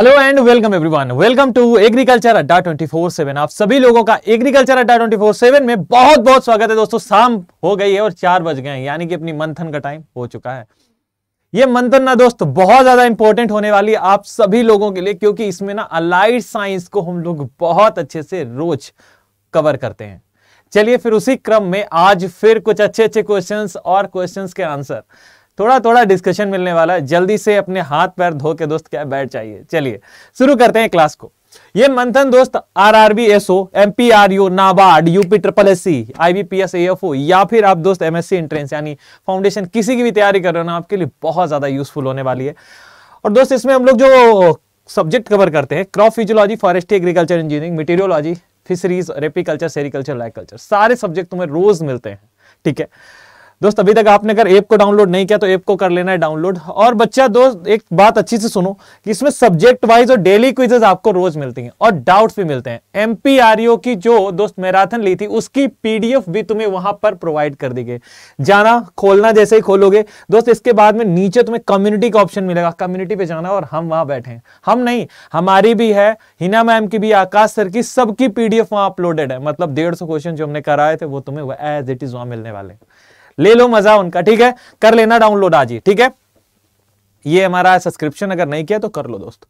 hello and welcome everyone welcome to agriculture Adda four seven आप सभी लोगों का एग्रीकल्चर अड्डा फोर सेवन में बहुत बहुत स्वागत है दोस्तों शाम हो गई है और चार बज गए हैं यानी कि अपनी मंथन का टाइम हो चुका है ये मंथन ना दोस्त बहुत ज्यादा इंपॉर्टेंट होने वाली है आप सभी लोगों के लिए क्योंकि इसमें ना अलाइड साइंस को हम लोग बहुत अच्छे से रोज कवर करते हैं चलिए फिर उसी क्रम में आज फिर कुछ अच्छे अच्छे क्वेश्चन और क्वेश्चन के आंसर थोड़ा थोड़ा डिस्कशन मिलने वाला है जल्दी से अपने हाथ पैर धो के दोस्त क्या बैठ जाइए चलिए शुरू करते हैं क्लास को ये मंथन दोस्त R R B S O M P R U NABARD UP triple S C I B P S F O या फिर आप दोस्त एम एस सी एंट्रेंस यानी फाउंडेशन किसी की भी तैयारी कर रहे हो ना आपके लिए बहुत ज्यादा यूजफुल होने वाली है और दोस्त इसमें हम लोग जो सब्जेक्ट कवर करते हैं crop physiology forestry agriculture engineering meteorology fisheries रेपिकल्चर सेरिकल्चर लाइकल्चर सारे सब्जेक्ट तुम्हें रोज मिलते हैं ठीक है दोस्त अभी तक आपने अगर ऐप को डाउनलोड नहीं किया तो ऐप को कर लेना है डाउनलोड और बच्चा दोस्त एक बात अच्छी से सुनो कि इसमें सब्जेक्ट वाइज और डेली क्विजेज आपको रोज मिलती हैं और डाउट्स भी मिलते हैं एम e की जो दोस्त मैराथन ली थी उसकी पीडीएफ भी तुम्हें वहां पर प्रोवाइड कर दी गई जाना खोलना जैसे ही खोलोगे दोस्त इसके बाद में नीचे तुम्हें कम्युनिटी का ऑप्शन मिलेगा कम्युनिटी पे जाना और हम वहां बैठे हैं हम नहीं हमारी भी है हिना मैम की भी आकाश सर की सबकी पीडीएफ वहां अपलोडेड है मतलब डेढ़ क्वेश्चन जो हमने कराए थे वो तुम्हें एज इट इज वहां मिलने वाले हैं ले लो मजा उनका ठीक है कर लेना डाउनलोड आज ही ठीक है ये हमारा सब्सक्रिप्शन अगर नहीं किया तो कर लो दोस्त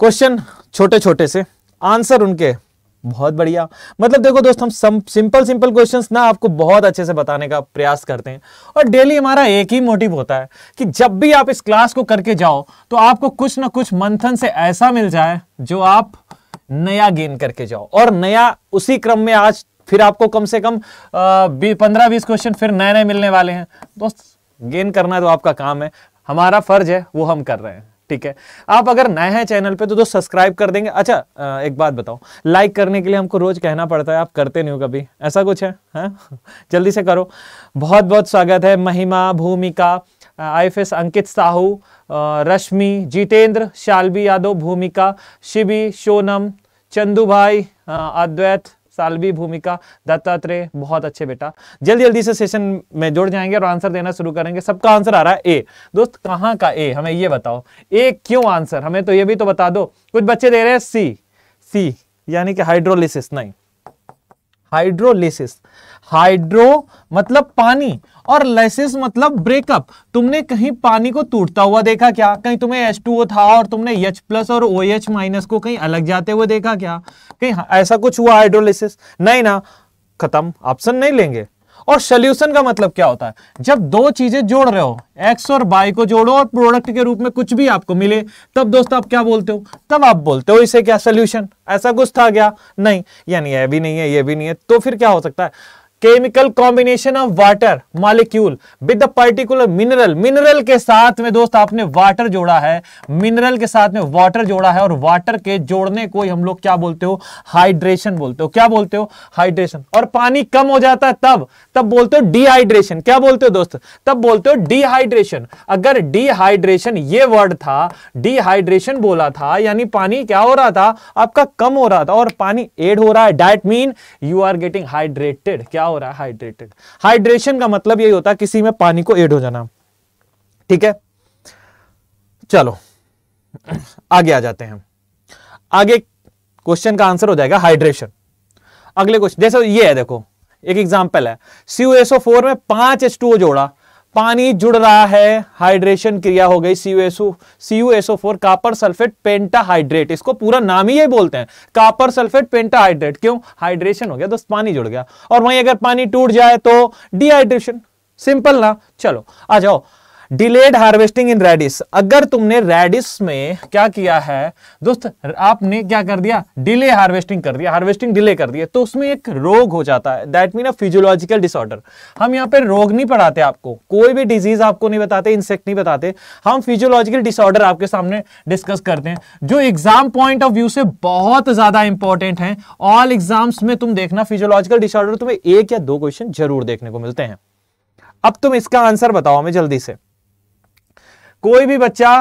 क्वेश्चन छोटे छोटे से आंसर उनके बहुत बढ़िया मतलब देखो दोस्त हम सिंपल सिंपल क्वेश्चंस ना आपको बहुत अच्छे से बताने का प्रयास करते हैं और डेली हमारा एक ही मोटिव होता है कि जब भी आप इस क्लास को करके जाओ तो आपको कुछ ना कुछ मंथन से ऐसा मिल जाए जो आप नया गेन करके जाओ और नया उसी क्रम में आज फिर आपको कम से कम पंद्रह बीस क्वेश्चन फिर नए नए मिलने वाले हैं दोस्त गेन करना तो आपका काम है हमारा फर्ज है वो हम कर रहे हैं ठीक है आप अगर नए हैं चैनल पे तो दोस्त सब्सक्राइब कर देंगे अच्छा एक बात बताओ लाइक करने के लिए हमको रोज कहना पड़ता है आप करते नहीं हो कभी ऐसा कुछ है हाँ जल्दी से करो बहुत बहुत स्वागत है Mahima Bhumika I F S Ankit Sahu Rashmi Jitendra Shalvi Yadav Bhumika Shivi Sonam Chandu भाई अद्वैत सालवी भूमिका दत्तात्रेय बहुत अच्छे बेटा जल्दी जल्दी से सेशन में जुड़ जाएंगे और आंसर देना शुरू करेंगे सबका आंसर आ रहा है ए दोस्त कहाँ का ए हमें ये बताओ ए क्यों आंसर हमें तो ये भी तो बता दो कुछ बच्चे दे रहे हैं सी सी यानी कि हाइड्रोलिसिस नहीं हाइड्रोलिसिस हाइड्रो मतलब पानी और लेसिस मतलब ब्रेकअप तुमने कहीं पानी को टूटता हुआ देखा क्या कहीं तुम्हें टू था और तुमने एच प्लस और OH माइनस को कहीं अलग जाते हुए देखा क्या कहीं हाँ, ऐसा कुछ हुआ हाइड्रोलिसिस नहीं ना खत्म ऑप्शन नहीं लेंगे और सोल्यूशन का मतलब क्या होता है जब दो चीजें जोड़ रहे हो एक्स और बाई को जोड़ो और प्रोडक्ट के रूप में कुछ भी आपको मिले तब दोस्त आप क्या बोलते हो तब आप बोलते हो इसे क्या सोल्यूशन ऐसा कुछ था क्या नहीं यानी यह भी नहीं है यह भी नहीं है तो फिर क्या हो सकता है chemical combination of water molecule with the particular mineral mineral के साथ में दोस्त आपने वाटर जोड़ा है मिनरल के साथ में वाटर जोड़ा है और वाटर के जोड़ने को हम लोग क्या बोलते हो हाइड्रेशन बोलते हो क्या बोलते हो हाइड्रेशन और पानी कम हो जाता है तब तब बोलते हो डिहाइड्रेशन क्या बोलते हो दोस्त तब बोलते हो डिहाइड्रेशन अगर डिहाइड्रेशन ये वर्ड था डिहाइड्रेशन बोला था यानी पानी क्या हो रहा था आपका कम हो रहा था और पानी एड हो रहा है that mean you are getting hydrated क्या हो रहा है हाइड्रेटेड हाइड्रेशन का मतलब यही होता है किसी में पानी को एड हो जाना ठीक है चलो आगे आ जाते हैं आगे क्वेश्चन का आंसर हो जाएगा हाइड्रेशन अगले क्वेश्चन जैसे ये है देखो एक एग्जाम्पल है सीओ में पांच एच जोड़ा पानी जुड़ रहा है हाइड्रेशन क्रिया हो गई C U S O C U S O four copper sulphate pentahydrate इसको पूरा नाम ही ये बोलते हैं कापर सल्फेट पेंटाहाइड्रेट क्यों हाइड्रेशन हो गया दोस्त पानी जुड़ गया और वहीं अगर पानी टूट जाए तो डिहाइड्रेशन सिंपल ना चलो आ जाओ डिलेड हार्वेस्टिंग इन रेडिस अगर तुमने रेडिस में क्या किया है दोस्त आपने क्या कर दिया डिले हार्वेस्टिंग कर दिया हार्वेस्टिंग डिले कर दिया तो उसमें एक रोग हो जाता है that mean a physiological disorder हम यहाँ पे रोग नहीं पढ़ाते आपको कोई भी डिजीज आपको नहीं बताते इंसेक्ट नहीं बताते हम फिजियोलॉजिकल डिसऑर्डर आपके सामने डिस्कस करते हैं जो एग्जाम पॉइंट ऑफ व्यू से बहुत ज्यादा इंपॉर्टेंट है ऑल एग्जाम्स में तुम देखना फिजियोलॉजिकल डिसऑर्डर तुम्हें एक या दो क्वेश्चन जरूर देखने को मिलते हैं अब तुम इसका आंसर बताओ हमें जल्दी से कोई भी बच्चा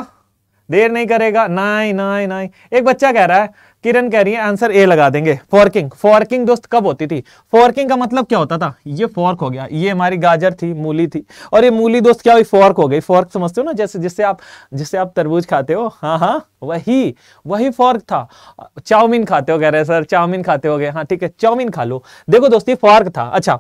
देर नहीं करेगा नाई ना नाई एक बच्चा कह रहा है किरण कह रही है आंसर ए लगा देंगे फॉर्किंग फॉर्किंग दोस्त कब होती थी फॉर्किंग का मतलब क्या होता था ये फॉर्क हो गया ये हमारी गाजर थी मूली थी और ये मूली दोस्त क्या हुई फॉर्क हो गई फॉर्क समझते हो ना जैसे जिससे आप जिससे आप तरबूज खाते हो हाँ हाँ वही वही फॉर्क था चाउमीन खाते हो कह रहे सर चाउमीन खाते हो गए हाँ ठीक है चाउमीन खा लो देखो दोस्त ये फॉर्क था अच्छा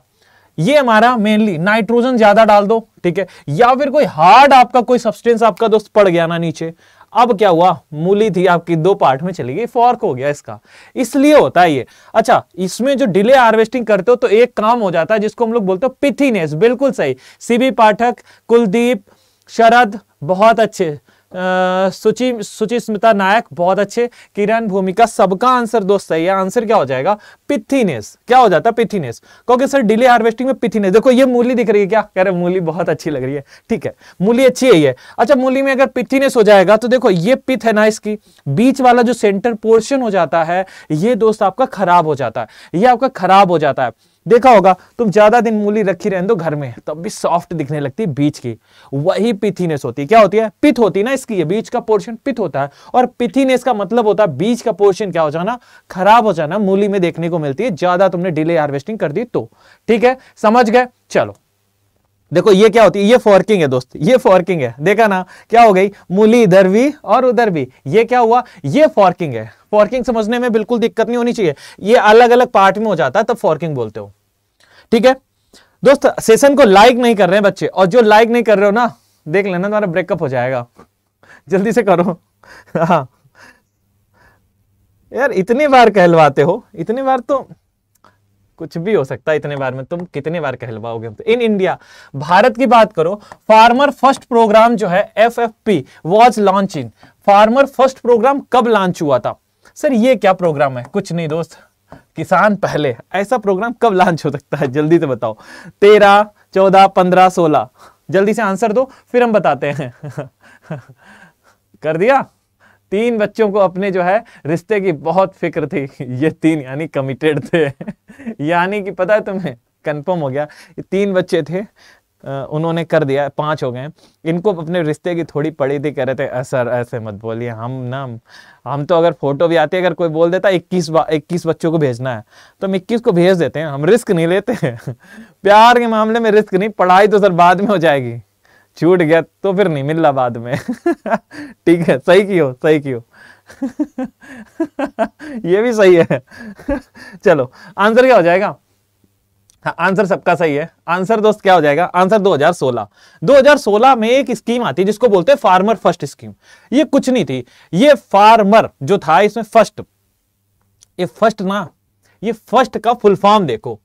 ये हमारा मेनली नाइट्रोजन ज्यादा डाल दो ठीक है या फिर कोई हार्ड आपका कोई सब्सटेंस आपका दोस्त पड़ गया ना नीचे अब क्या हुआ मूली थी आपकी दो पार्ट में चली गई फॉर्क हो गया इसका इसलिए होता है ये अच्छा इसमें जो डिले हार्वेस्टिंग करते हो तो एक काम हो जाता है जिसको हम लोग बोलते हो पिथीनेस बिल्कुल सही सीबी पाठक कुलदीप शरद बहुत अच्छे सुचि सुचि स्मिता नायक बहुत अच्छे किरण भूमिका सबका आंसर दोस्त सही है आंसर क्या हो जाएगा पिथिनेस क्या हो जाता है पिथिनेस क्योंकि सर डिले हार्वेस्टिंग में पिथिनेस देखो ये मूली दिख रही है क्या कह रहे मूली बहुत अच्छी लग रही है ठीक है मूली अच्छी है ये अच्छा मूली में अगर पिथिनेस हो जाएगा तो देखो ये पिथ है ना इसकी बीच वाला जो सेंटर पोर्शन हो जाता है ये दोस्त आपका खराब हो जाता है ये आपका खराब हो जाता है देखा होगा तुम ज्यादा दिन मूली रखी रहने दो घर में तब भी सॉफ्ट दिखने लगती है बीच की वही पिथीनेस होती है क्या होती है पिथ होती है ना इसकी बीच का पोर्शन पिथ होता है और पिथीनेस का मतलब होता है बीच का पोर्शन क्या हो जाना खराब हो जाना मूली में देखने को मिलती है ज्यादा तुमने डिले हार्वेस्टिंग कर दी तो ठीक है समझ गए चलो देखो ये क्या होती है ये फॉर्किंग है दोस्त ये फॉर्किंग है देखा ना क्या हो गई मूली इधर भी और उधर भी ये क्या हुआ ये फॉर्किंग है फॉर्किंग समझने में बिल्कुल दिक्कत नहीं होनी चाहिए ये अलग अलग पार्ट में हो जाता है तब फॉर्किंग बोलते हो ठीक है दोस्त सेशन को लाइक नहीं कर रहे हैं बच्चे और जो लाइक नहीं कर रहे हो ना देख लेना तुम्हारा ब्रेकअप हो जाएगा जल्दी से करो हाँ यार इतनी बार कहलवाते हो इतनी बार तो कुछ भी हो सकता है इतने बार में तुम कितने बार कहलवाओगे तो इन इंडिया भारत की बात करो फार्मर फर्स्ट प्रोग्राम जो है F F P was launch in farmer first program कब लॉन्च हुआ था सर ये क्या प्रोग्राम है कुछ नहीं दोस्त किसान पहले ऐसा प्रोग्राम कब लॉन्च हो सकता है जल्दी से बताओ तेरह चौदह पंद्रह सोलह जल्दी से आंसर दो फिर हम बताते हैं कर दिया तीन बच्चों को अपने जो है रिश्ते की बहुत फिक्र थी ये तीन यानी कमिटेड थे यानी कि पता है तुम्हें कंफर्म हो गया ये तीन बच्चे थे उन्होंने कर दिया पांच हो गए इनको अपने रिश्ते की थोड़ी पड़ी थी कह रहे थे सर ऐसे मत बोलिए हम ना हम तो अगर फोटो भी आती है अगर कोई बोल देता इक्कीस इक्कीस बच्चों को भेजना है तो हम इक्कीस को भेज देते हैं हम रिस्क नहीं लेते हैं प्यार के मामले में रिस्क नहीं पढ़ाई तो सर बाद में हो जाएगी छूट गया तो फिर नहीं मिल रहा बाद में ठीक है सही की हो सही की हो ये भी सही है चलो आंसर क्या हो जाएगा हाँ आंसर सबका सही है आंसर दोस्त क्या हो जाएगा आंसर 2016 2016 में एक स्कीम आती है जिसको बोलते हैं फार्मर फर्स्ट स्कीम ये कुछ नहीं थी ये फार्मर जो था इसमें फर्स्ट ये फर्स्ट ना ये फर्स्ट का फुल फॉर्म देखो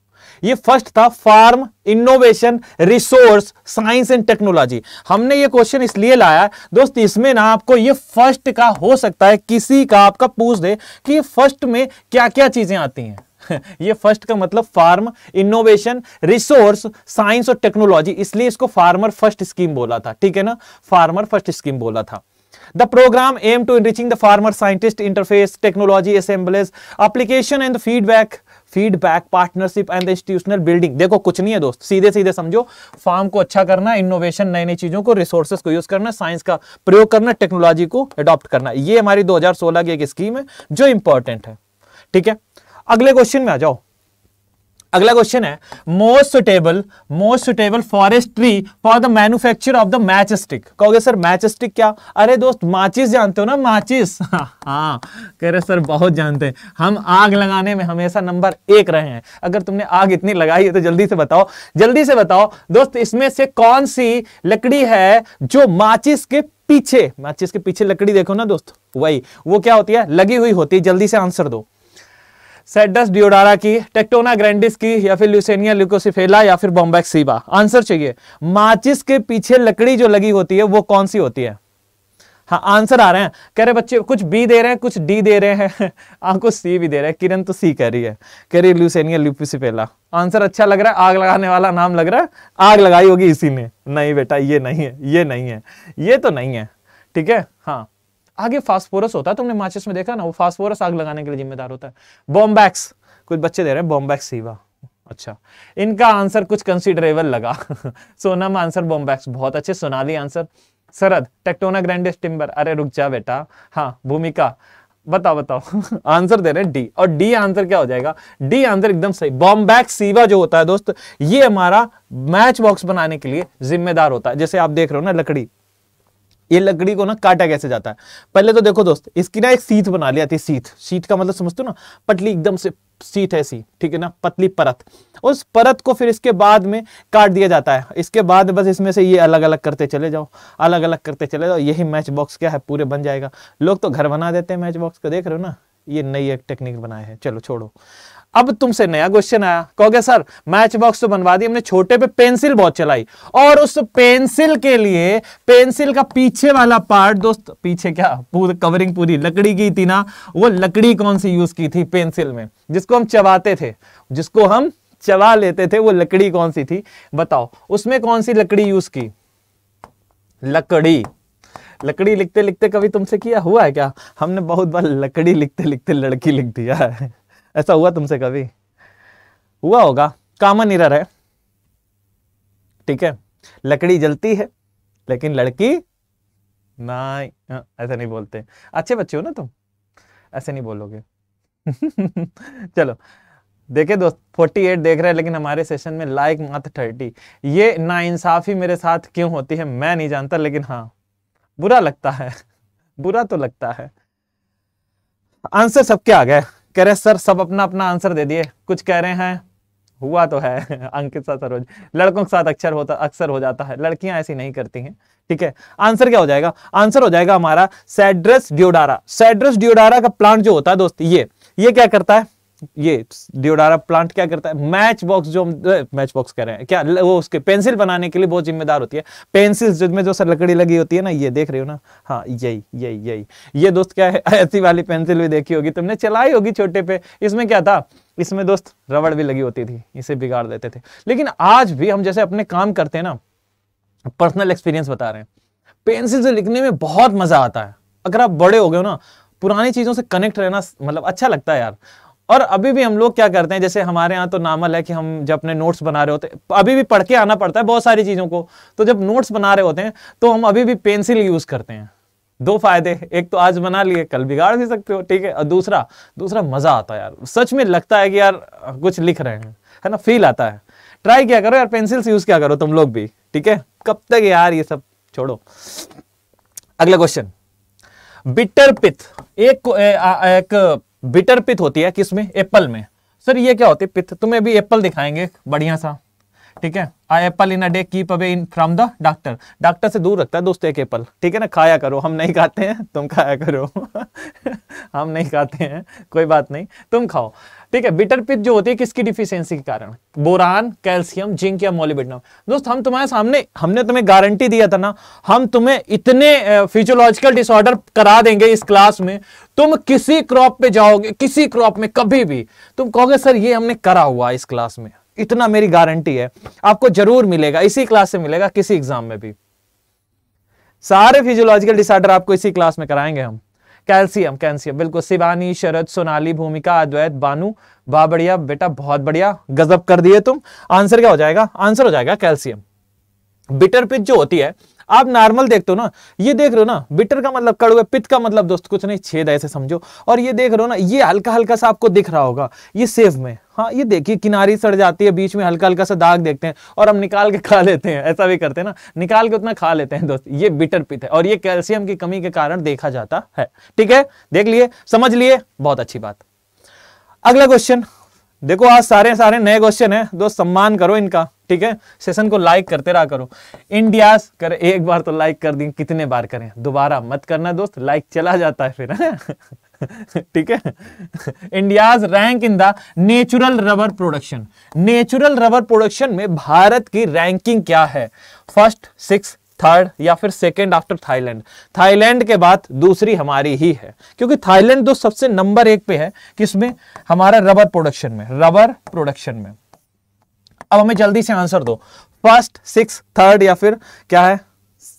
ये फर्स्ट था farm innovation resource science and technology हमने ये क्वेश्चन इसलिए लाया दोस्त इसमें ना आपको ये फर्स्ट का हो सकता है किसी का आपका पूछ दे कि फर्स्ट में क्या क्या चीजें आती हैं ये फर्स्ट का मतलब फार्म इनोवेशन रिसोर्स साइंस और टेक्नोलॉजी इसलिए इसको फार्मर फर्स्ट स्कीम बोला था ठीक है ना फार्मर फर्स्ट स्कीम बोला था The program aim to enriching the farmer scientist interface, technology assemblies, application and the feedback feedback partnership and institutional building देखो कुछ नहीं है दोस्त सीधे सीधे समझो फार्म को अच्छा करना इनोवेशन नई नई चीजों को रिसोर्सेस को यूज करना साइंस का प्रयोग करना टेक्नोलॉजी को अडॉप्ट करना ये हमारी 2016 की एक स्कीम है जो इंपॉर्टेंट है ठीक है अगले क्वेश्चन में आ जाओ अगला क्वेश्चन है most suitable most suitable forest tree for the manufacture of the matchstick कहोगे सर मैच स्टिक क्या अरे दोस्त माचिस जानते हो ना माचिस हाँ कह रहे सर बहुत जानते हैं हम आग लगाने में हमेशा नंबर एक रहे हैं अगर तुमने आग इतनी लगाई है तो जल्दी से बताओ जल्दी से बताओ दोस्त इसमें से कौन सी लकड़ी है जो माचिस के पीछे माचिस के पीछे लकड़ी देखो ना दोस्त वही वो क्या होती है लगी हुई होती है जल्दी से आंसर दो सेडस डिओडारा की टेक्टोना ग्रैंडिस की या फिर ल्यूसेनिया ल्यूकोसिफेला या फिर सीबा आंसर चाहिए माचिस के पीछे लकड़ी जो लगी होती है वो कौन सी होती है हाँ आंसर आ रहे हैं कह रहे बच्चे कुछ बी दे रहे हैं कुछ डी दे रहे हैं आपको सी भी दे रहे हैं किरण तो सी कह रही है कह रही है ल्यूसेनिया ल्यूपिसिफेला आंसर अच्छा लग रहा है आग लगाने वाला नाम लग रहा है आग लगाई होगी इसी ने नहीं बेटा ये नहीं है ये नहीं है ये तो नहीं है ठीक है हाँ आगे फास्फोरस होता है तुमने माचिस में देखा ना वो फास्फोरस आग लगाने के लिए जिम्मेदार होता है बॉम्बैक्स कुछ बच्चे दे रहे हैं बॉम्बैक्स सीवा अच्छा इनका आंसर कुछ कंसिडरेबल लगा सोनम आंसर बॉम्बैक्स बहुत अच्छे सुना दी आंसर सरद टेक्टोना ग्रैंडिस टिम्बर अरे रुक जा बेटा हाँ भूमिका बताओ बताओ आंसर दे रहे डी और डी आंसर क्या हो जाएगा डी आंसर एकदम सही बॉम्बैक सीवा जो होता है दोस्त ये हमारा मैच बॉक्स बनाने के लिए जिम्मेदार होता है जैसे आप देख रहे हो ना लकड़ी ये लकड़ी को ना काटा कैसे जाता है पहले तो देखो दोस्त इसकी ना एक सीथ बना लिया थी सीथ सीथ का मतलब समझते हो ना पतली एकदम से सीथ ऐसी ठीक है ना पतली परत उस परत को फिर इसके बाद में काट दिया जाता है इसके बाद बस इसमें से ये अलग अलग करते चले जाओ अलग अलग करते चले जाओ यही मैच बॉक्स क्या है पूरे बन जाएगा लोग तो घर बना देते हैं मैच बॉक्स को देख रहे हो ना ये नई एक टेक्निक बनाए है चलो छोड़ो अब तुमसे नया क्वेश्चन आया कहोगे सर मैच बॉक्स तो बनवा दी हमने छोटे पे पेंसिल बहुत चलाई और उस पेंसिल के लिए पेंसिल का पीछे वाला पार्ट दोस्त पीछे क्या पूरी कवरिंग पूरी लकड़ी की थी ना वो लकड़ी कौन सी यूज की थी पेंसिल में जिसको हम चबाते थे जिसको हम चबा लेते थे वो लकड़ी कौन सी थी बताओ उसमें कौन सी लकड़ी यूज की लकड़ी लकड़ी लिखते लिखते कभी तुमसे किया हुआ है क्या हमने बहुत बार लकड़ी लिखते लिखते लड़की लिख दिया है ऐसा हुआ तुमसे कभी हुआ होगा कामन इरर है ठीक है लकड़ी जलती है लेकिन लड़की ना हाँ, ऐसा नहीं बोलते अच्छे बच्चे हो ना तुम ऐसे नहीं बोलोगे चलो देखे दोस्त 48 देख रहे हैं लेकिन हमारे सेशन में लाइक मात्र थर्टी ये नाइंसाफ़ी मेरे साथ क्यों होती है मैं नहीं जानता लेकिन हाँ बुरा लगता है बुरा तो लगता है आंसर सबके आ गए कह रहे सर सब अपना अपना आंसर दे दिए कुछ कह रहे हैं हुआ तो है अंकित सा सरोज लड़कों के साथ अक्षर होता अक्सर हो जाता है लड़कियां ऐसी नहीं करती हैं ठीक है आंसर क्या हो जाएगा आंसर हो जाएगा हमारा सैड्रस ड्योडारा सैड्रस ड्योडारा का प्लांट जो होता है दोस्त ये ये क्या करता है ये डिओडारा प्लांट क्या करता है मैच बॉक्स जो हम मैच बॉक्स कह रहे हैं क्या वो उसके पेंसिल बनाने के लिए बहुत जिम्मेदार होती है पेंसिल जिसमें जो सर लकड़ी लगी होती है ना ये देख रहे हो ना हाँ यही यही यही ये दोस्त क्या है ऐसी वाली पेंसिल भी देखी होगी तुमने चलाई होगी छोटे पे इसमें क्या था इसमें दोस्त रबड़ भी लगी होती थी इसे बिगाड़ देते थे लेकिन आज भी हम जैसे अपने काम करते हैं ना पर्सनल एक्सपीरियंस बता रहे हैं पेंसिल से लिखने में बहुत मजा आता है अगर आप बड़े हो गए हो ना पुरानी चीजों से कनेक्ट रहना मतलब अच्छा लगता है यार और अभी भी हम लोग क्या करते हैं जैसे हमारे यहाँ तो नामल है कि हम जब अपने नोट्स बना रहे होते हैं अभी भी पढ़ के आना पड़ता है बहुत सारी चीज़ों को तो जब नोट्स बना रहे होते हैं तो हम अभी भी पेंसिल यूज़ करते हैं दो फायदे एक तो आज बना लिए कल बिगाड़ भी सकते हो ठीक है और दूसरा दूसरा मज़ा आता है यार सच में लगता है कि यार कुछ लिख रहे हैं है ना फील आता है ट्राई क्या करो यार पेंसिल्स यूज़ क्या करो तुम लोग भी ठीक है कब तक यार ये सब छोड़ो अगला क्वेश्चन बिटर पिथ एक, ए, आ, एक बिटर पिथ होती है किसमें एप्पल में सर ये क्या होती है पिथ तुम्हें भी एप्पल दिखाएंगे बढ़िया सा ठीक है apple in a day keep away in from the doctor doctor से दूर रखता है दोस्त एक एप्पल ठीक है ना खाया करो हम नहीं खाते हैं तुम खाया करो हम नहीं खाते हैं कोई बात नहीं तुम खाओ ठीक है बिटर पिथ जो होती है किसकी डिफिशियंसी के कारण बोरान कैल्शियम जिंक या मोलिबिडनम दोस्त हम तुम्हारे सामने हमने तुम्हें गारंटी दिया था ना हम तुम्हें इतने फिजियोलॉजिकल डिसऑर्डर करा देंगे इस क्लास में तुम किसी क्रॉप पे जाओगे किसी क्रॉप में कभी भी तुम कहोगे सर ये हमने करा हुआ इस क्लास में इतना मेरी गारंटी है आपको जरूर मिलेगा इसी क्लास से मिलेगा किसी एग्जाम में भी सारे फिजियोलॉजिकल डिसऑर्डर आपको इसी क्लास में कराएंगे हम कैल्सियम कैल्सियम बिल्कुल शिवानी शरद सोनाली भूमिका अद्वैत बानु बा बढ़िया बेटा बहुत बढ़िया गजब कर दिए तुम आंसर क्या हो जाएगा आंसर हो जाएगा कैल्सियम बिटर पिच जो होती है आप नॉर्मल देखते हो ना ये देख रहे हो ना बिटर का मतलब कड़ुआ पित्त का मतलब दोस्त कुछ नहीं छेद ऐसे समझो और ये देख रहे हो ना ये हल्का हल्का सा आपको दिख रहा होगा ये सेफ में हाँ ये देखिए किनारी सड़ जाती है बीच में हल्का हल्का सा दाग देखते हैं और हम निकाल के खा लेते हैं ऐसा भी करते हैं ना निकाल के उतना खा लेते हैं दोस्त ये बिटर पित है और ये कैल्शियम की कमी के कारण देखा जाता है ठीक है देख लिए समझ लिए बहुत अच्छी बात अगला क्वेश्चन देखो आज सारे सारे नए क्वेश्चन है दोस्त सम्मान करो इनका ठीक है सेशन को लाइक करते रहा करो इंडिया कर एक बार तो लाइक कर दी कितने बार करें दोबारा मत करना दोस्त लाइक चला जाता है फिर ठीक है India's rank in the natural rubber production natural rubber production में भारत की रैंकिंग क्या है फर्स्ट सिक्स थर्ड या फिर सेकेंड आफ्टर थाईलैंड थाईलैंड के बाद दूसरी हमारी ही है क्योंकि थाईलैंड दो सबसे नंबर एक पे है किसमें हमारा रबर प्रोडक्शन में रबर प्रोडक्शन में अब हमें जल्दी से आंसर दो फर्स्ट सिक्स थर्ड या फिर क्या है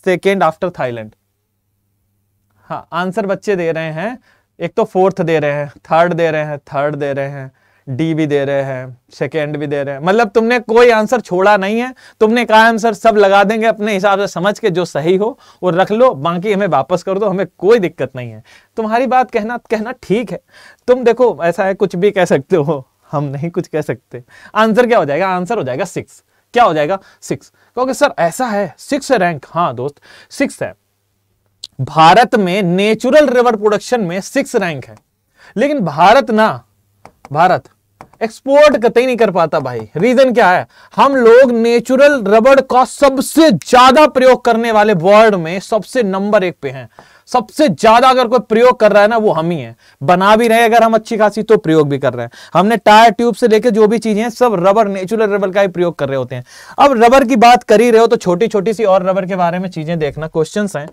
सेकेंड आफ्टर थाईलैंड हाँ आंसर बच्चे दे रहे हैं एक तो फोर्थ दे रहे हैं थर्ड दे रहे हैं थर्ड दे रहे हैं डी भी दे रहे हैं सेकेंड भी दे रहे हैं मतलब तुमने कोई आंसर छोड़ा नहीं है तुमने कहा आंसर सब लगा देंगे अपने हिसाब से समझ के जो सही हो वो रख लो बाकी हमें वापस कर दो हमें कोई दिक्कत नहीं है तुम्हारी बात कहना कहना ठीक है तुम देखो ऐसा है कुछ भी कह सकते हो हम नहीं कुछ कह सकते आंसर क्या हो जाएगा आंसर हो जाएगा सिक्स क्या हो जाएगा सिक्स क्योंकि सर ऐसा है सिक्स है रैंक हाँ दोस्त सिक्स है भारत में नेचुरल रिवर प्रोडक्शन में सिक्स रैंक है लेकिन भारत ना भारत एक्सपोर्ट कतई नहीं कर पाता भाई रीजन क्या है हम लोग नेचुरल रबड़ का सबसे ज्यादा प्रयोग करने वाले वर्ल्ड में सबसे नंबर एक पे हैं सबसे ज्यादा अगर कोई प्रयोग कर रहा है ना वो हम ही है बना भी रहे अगर हम अच्छी खासी तो प्रयोग भी कर रहे हैं हमने टायर ट्यूब से लेकर जो भी चीजें हैं सब रबर नेचुरल रबर का ही प्रयोग कर रहे होते हैं अब रबर की बात कर ही रहे हो तो छोटी छोटी सी और रबर के बारे में चीजें देखना क्वेश्चन हैं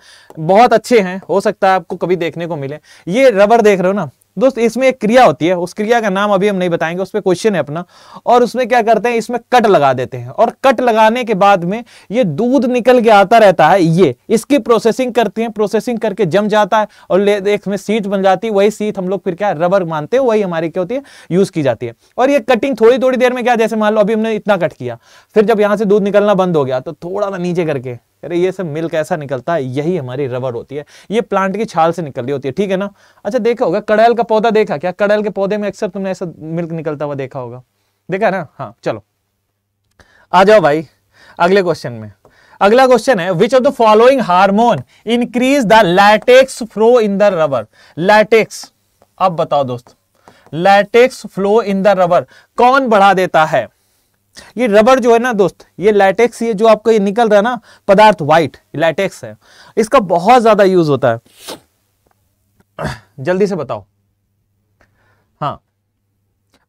बहुत अच्छे हैं हो सकता है आपको कभी देखने को मिले ये रबर देख रहे हो ना दोस्त इसमें एक क्रिया होती है उस क्रिया का नाम अभी हम नहीं बताएंगे उस पर क्वेश्चन है अपना और उसमें क्या करते हैं इसमें कट लगा देते हैं और कट लगाने के बाद में ये दूध निकल के आता रहता है ये इसकी प्रोसेसिंग करती हैं प्रोसेसिंग करके जम जाता है और इसमें सीट बन जाती है वही सीट हम लोग फिर क्या रबर मानते हैं वही हमारी क्या होती है यूज की जाती है और ये कटिंग थोड़ी थोड़ी देर में क्या जैसे मान लो अभी हमने इतना कट किया फिर जब यहां से दूध निकलना बंद हो गया तो थोड़ा सा नीचे करके अरे ये सब मिल्क ऐसा निकलता है यही हमारी रबर होती है ये प्लांट की छाल से निकल रही होती है ठीक है ना अच्छा देखा होगा कड़ैल का पौधा देखा क्या कड़ैल के पौधे में अक्सर तुमने ऐसा मिल्क निकलता हुआ देखा होगा देखा ना हाँ चलो आ जाओ भाई अगले क्वेश्चन में अगला क्वेश्चन है which of the following hormone increase the latex flow in the rubber latex अब बताओ दोस्त latex flow in the rubber कौन बढ़ा देता है ये रबर जो है ना दोस्त ये लैटेक्स ये जो आपका ये निकल रहा है ना पदार्थ व्हाइट लैटेक्स है इसका बहुत ज्यादा यूज होता है जल्दी से बताओ हाँ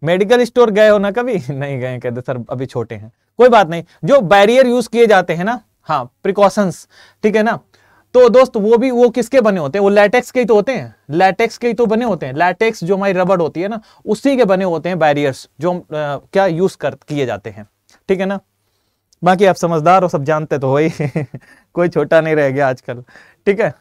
मेडिकल स्टोर गए हो ना कभी नहीं गए कहते सर अभी छोटे हैं कोई बात नहीं जो बैरियर यूज किए जाते हैं ना हाँ प्रिकॉशंस ठीक है ना तो दोस्त वो भी वो किसके बने होते हैं वो लेटेक्स के ही तो होते हैं लेटेक्स के ही तो बने होते हैं लेटेक्स जो हमारी रबड़ होती है ना उसी के बने होते हैं बैरियर्स जो आ, क्या यूज कर किए जाते हैं ठीक है ना बाकी आप समझदार हो सब जानते तो हो ही कोई छोटा नहीं रह गया आजकल ठीक है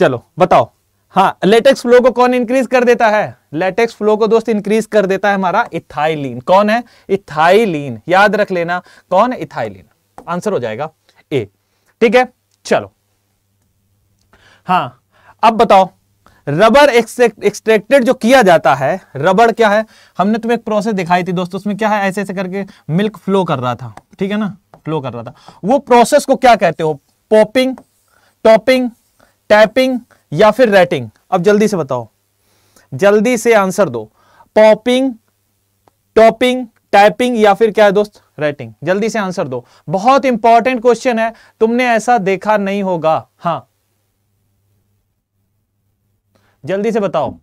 चलो बताओ हाँ लेटेक्स फ्लो को कौन इंक्रीज कर देता है लेटेक्स फ्लो को दोस्त इंक्रीज कर देता है हमारा इथाइलिन कौन है इथाइलिन याद रख लेना कौन इथाइलिन आंसर हो जाएगा ए ठीक है चलो हाँ अब बताओ रबर एक्सट्रैक्टेड जो किया जाता है रबड़ क्या है हमने तुम्हें एक प्रोसेस दिखाई थी दोस्तों उसमें क्या है ऐसे ऐसे करके मिल्क फ्लो कर रहा था ठीक है ना फ्लो कर रहा था वो प्रोसेस को क्या कहते हो पॉपिंग टॉपिंग टैपिंग या फिर रेटिंग अब जल्दी से बताओ जल्दी से आंसर दो पॉपिंग टॉपिंग टाइपिंग या फिर क्या है दोस्त रेटिंग जल्दी से आंसर दो बहुत इंपॉर्टेंट क्वेश्चन है तुमने ऐसा देखा नहीं होगा हाँ जल्दी से बताओ